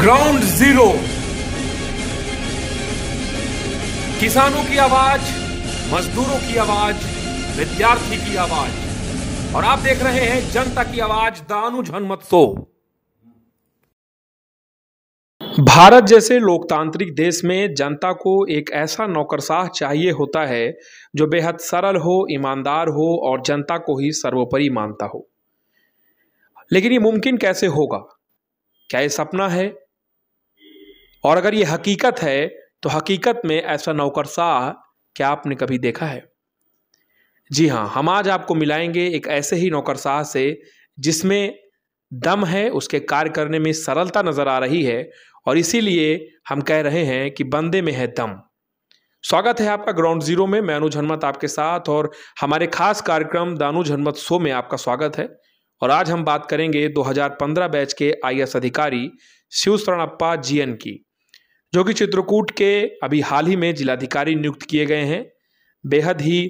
ground zero किसानों की आवाज मजदूरों की आवाज विद्यार्थी की आवाज और आप देख रहे हैं जनता की आवाज दानु सो भारत जैसे लोकतांत्रिक देश में जनता को एक ऐसा नौकरशाह चाहिए होता है जो बेहद सरल हो ईमानदार हो और जनता को ही सर्वोपरि मानता हो लेकिन ये मुमकिन कैसे होगा क्या ये सपना है और अगर ये हकीकत है तो हकीकत में ऐसा नौकरशाह क्या आपने कभी देखा है जी हाँ हम आज आपको मिलाएंगे एक ऐसे ही नौकरशाह से जिसमें दम है उसके कार्य करने में सरलता नज़र आ रही है और इसीलिए हम कह रहे हैं कि बंदे में है दम स्वागत है आपका ग्राउंड जीरो में मैं अनुज हनमत आपके साथ और हमारे खास कार्यक्रम दानुज हनमत शो में आपका स्वागत है और आज हम बात करेंगे 2015 बैच के आईएएस अधिकारी शिव शरणप्पा जीएन की जो कि चित्रकूट के अभी हाल ही में जिलाधिकारी नियुक्त किए गए हैं बेहद ही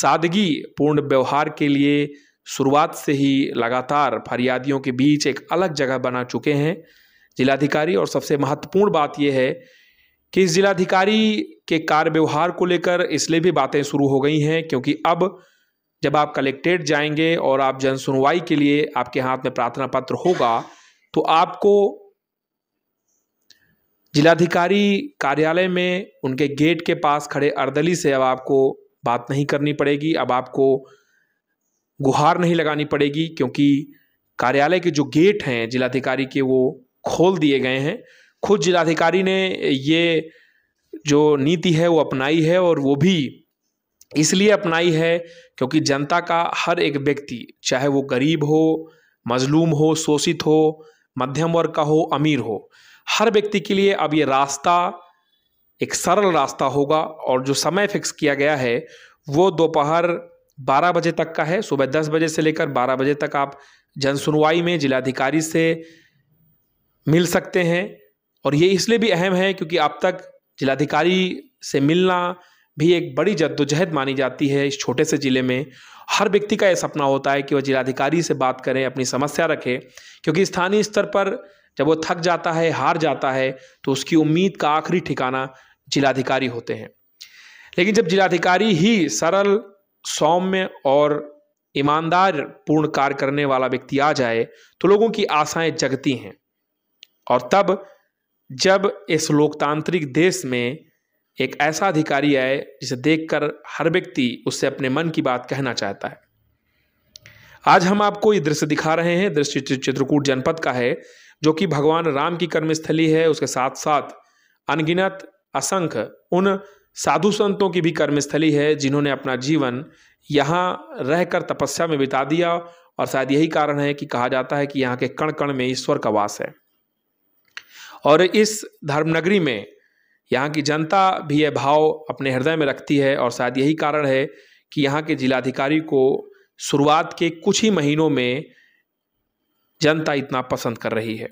सादगी पूर्ण व्यवहार के लिए शुरुआत से ही लगातार फरियादियों के बीच एक अलग जगह बना चुके हैं जिलाधिकारी और सबसे महत्वपूर्ण बात यह है कि इस जिलाधिकारी के कार्य व्यवहार को लेकर इसलिए भी बातें शुरू हो गई हैं क्योंकि अब जब आप कलेक्ट्रेट जाएंगे और आप जन सुनवाई के लिए आपके हाथ में प्रार्थना पत्र होगा तो आपको जिलाधिकारी कार्यालय में उनके गेट के पास खड़े अर्दली से अब आपको बात नहीं करनी पड़ेगी अब आपको गुहार नहीं लगानी पड़ेगी क्योंकि कार्यालय के जो गेट हैं जिलाधिकारी के वो खोल दिए गए हैं खुद जिलाधिकारी ने ये जो नीति है वो अपनाई है और वो भी इसलिए अपनाई है क्योंकि जनता का हर एक व्यक्ति चाहे वो गरीब हो मजलूम हो शोषित हो मध्यम वर्ग का हो अमीर हो हर व्यक्ति के लिए अब ये रास्ता एक सरल रास्ता होगा और जो समय फिक्स किया गया है वो दोपहर 12 बजे तक का है सुबह 10 बजे से लेकर 12 बजे तक आप जन सुनवाई में जिलाधिकारी से मिल सकते हैं और ये इसलिए भी अहम है क्योंकि अब तक जिलाधिकारी से मिलना भी एक बड़ी जद्दोजहद मानी जाती है इस छोटे से ज़िले में हर व्यक्ति का यह सपना होता है कि वह जिलाधिकारी से बात करें अपनी समस्या रखें क्योंकि स्थानीय स्तर पर जब वो थक जाता है हार जाता है तो उसकी उम्मीद का आखिरी ठिकाना जिलाधिकारी होते हैं लेकिन जब जिलाधिकारी ही सरल सौम्य और ईमानदार पूर्ण कार्य करने वाला व्यक्ति आ जाए तो लोगों की आशाएं जगती हैं और तब जब इस लोकतांत्रिक देश में एक ऐसा अधिकारी आए जिसे देखकर हर व्यक्ति उससे अपने मन की बात कहना चाहता है आज हम आपको ये दृश्य दिखा रहे हैं दृश्य चित्रकूट जनपद का है जो कि भगवान राम की कर्मस्थली है उसके साथ साथ अनगिनत असंख्य उन साधु संतों की भी कर्मस्थली है जिन्होंने अपना जीवन यहाँ रहकर तपस्या में बिता दिया और शायद यही कारण है कि कहा जाता है कि यहाँ के कण कण में ईश्वर का वास है और इस धर्मनगरी में यहाँ की जनता भी यह भाव अपने हृदय में रखती है और शायद यही कारण है कि यहाँ के जिलाधिकारी को शुरुआत के कुछ ही महीनों में जनता इतना पसंद कर रही है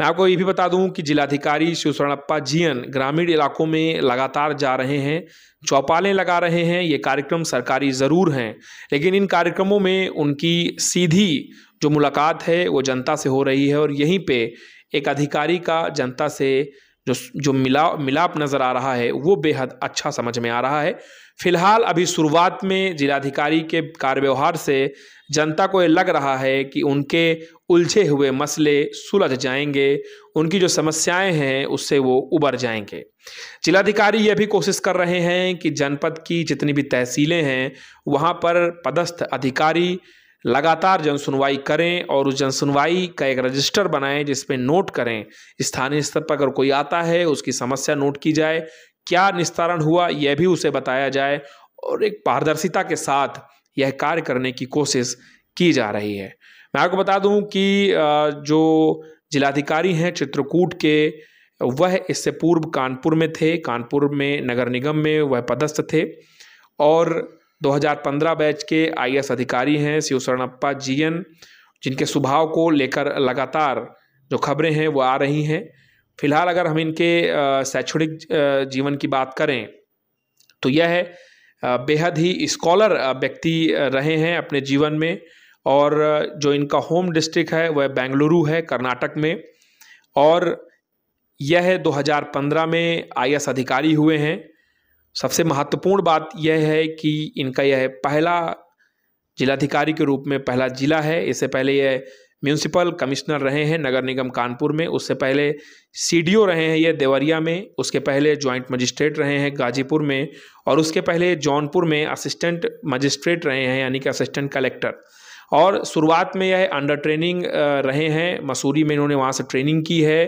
मैं आपको ये भी बता दूं कि जिलाधिकारी शिव शरणप्पा जीएन ग्रामीण इलाकों में लगातार जा रहे हैं चौपालें लगा रहे हैं ये कार्यक्रम सरकारी ज़रूर हैं लेकिन इन कार्यक्रमों में उनकी सीधी जो मुलाकात है वो जनता से हो रही है और यहीं पे एक अधिकारी का जनता से जो जो मिला मिलाप नज़र आ रहा है वो बेहद अच्छा समझ में आ रहा है फिलहाल अभी शुरुआत में जिलाधिकारी के कार्यव्यवहार से जनता को ये लग रहा है कि उनके उलझे हुए मसले सुलझ जाएंगे उनकी जो समस्याएं हैं उससे वो उबर जाएंगे जिलाधिकारी ये भी कोशिश कर रहे हैं कि जनपद की जितनी भी तहसीलें हैं वहाँ पर पदस्थ अधिकारी लगातार जनसुनवाई करें और उस जनसुनवाई का एक रजिस्टर बनाएं जिसमें नोट करें स्थानीय स्तर पर अगर कोई आता है उसकी समस्या नोट की जाए क्या निस्तारण हुआ यह भी उसे बताया जाए और एक पारदर्शिता के साथ यह कार्य करने की कोशिश की जा रही है मैं आपको बता दूं कि जो जिलाधिकारी हैं चित्रकूट के वह इससे पूर्व कानपुर में थे कानपुर में नगर निगम में वह पदस्थ थे और 2015 बैच के आई अधिकारी हैं शिव शरणप्पा जी जिनके स्वभाव को लेकर लगातार जो खबरें हैं वो आ रही हैं फिलहाल अगर हम इनके शैक्षणिक जीवन की बात करें तो यह है बेहद ही स्कॉलर व्यक्ति रहे हैं अपने जीवन में और जो इनका होम डिस्ट्रिक्ट है वह बेंगलुरु है कर्नाटक में और यह 2015 में आई अधिकारी हुए हैं सबसे महत्वपूर्ण बात यह है कि इनका यह पहला जिलाधिकारी के रूप में पहला जिला है इससे पहले यह म्यूनसिपल कमिश्नर रहे हैं नगर निगम कानपुर में उससे पहले सी रहे हैं यह देवरिया में उसके पहले जॉइंट मजिस्ट्रेट रहे हैं गाजीपुर में और उसके पहले जौनपुर में असिस्टेंट मजिस्ट्रेट रहे हैं यानी कि असिस्टेंट कलेक्टर और शुरुआत में यह अंडर ट्रेनिंग रहे हैं मसूरी में इन्होंने वहाँ से ट्रेनिंग की है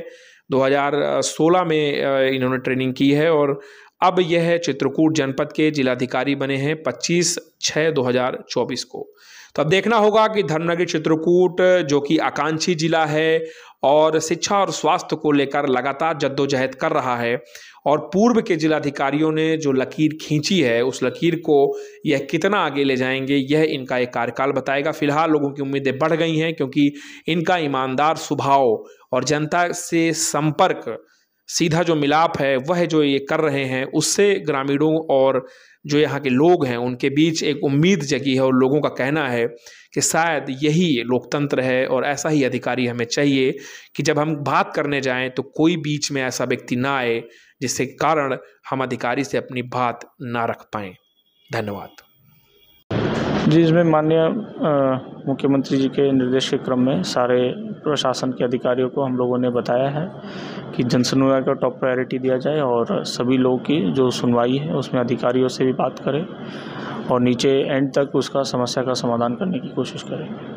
2016 में इन्होंने ट्रेनिंग की है और अब यह चित्रकूट जनपद के जिलाधिकारी बने हैं 25 छः 2024 को तो अब देखना होगा कि धर्मनगर चित्रकूट जो कि आकांक्षी जिला है और शिक्षा और स्वास्थ्य को लेकर लगातार जद्दोजहद कर रहा है और पूर्व के जिलाधिकारियों ने जो लकीर खींची है उस लकीर को यह कितना आगे ले जाएंगे यह इनका एक कार्यकाल बताएगा फिलहाल लोगों की उम्मीदें बढ़ गई हैं क्योंकि इनका ईमानदार स्वभाव और जनता से संपर्क सीधा जो मिलाप है वह जो ये कर रहे हैं उससे ग्रामीणों और जो यहाँ के लोग हैं उनके बीच एक उम्मीद जगी है और लोगों का कहना है कि शायद यही लोकतंत्र है और ऐसा ही अधिकारी हमें चाहिए कि जब हम बात करने जाएं तो कोई बीच में ऐसा व्यक्ति ना आए जिसके कारण हम अधिकारी से अपनी बात ना रख पाएँ धन्यवाद जी इसमें माननीय मुख्यमंत्री जी के निर्देश के क्रम में सारे प्रशासन के अधिकारियों को हम लोगों ने बताया है कि जनसुनवाई को टॉप प्रायोरिटी दिया जाए और सभी लोगों की जो सुनवाई है उसमें अधिकारियों से भी बात करें और नीचे एंड तक उसका समस्या का समाधान करने की कोशिश करें